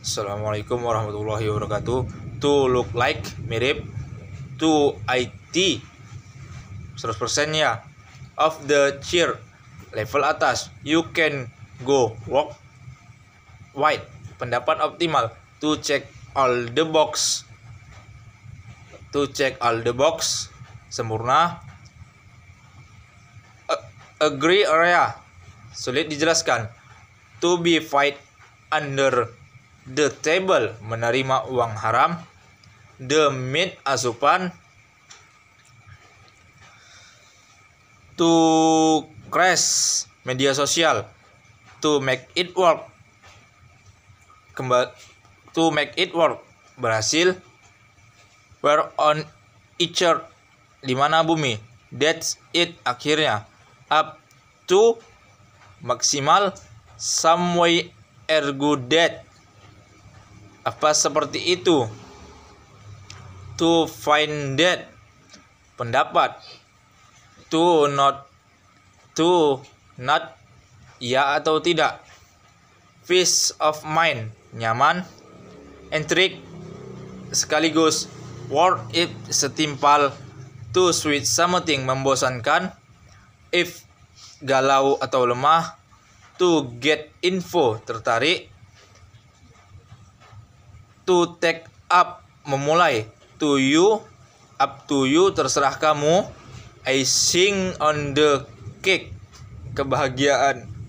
Assalamualaikum warahmatullahi wabarakatuh. To look like mirip to IT 100% ya of the cheer level atas you can go walk wide pendapat optimal to check all the box to check all the box sempurna A agree area sulit dijelaskan to be fight under the table menerima uang haram, the meat asupan, to crash media sosial, to make it work, kembali to make it work berhasil, were on each di mana bumi, that's it akhirnya, up to maksimal some way ergo that apa seperti itu to find that pendapat to not to not ya atau tidak peace of mind nyaman entrik sekaligus word if setimpal to sweet something membosankan if galau atau lemah to get info tertarik to take up memulai to you up to you terserah kamu I sing on the cake kebahagiaan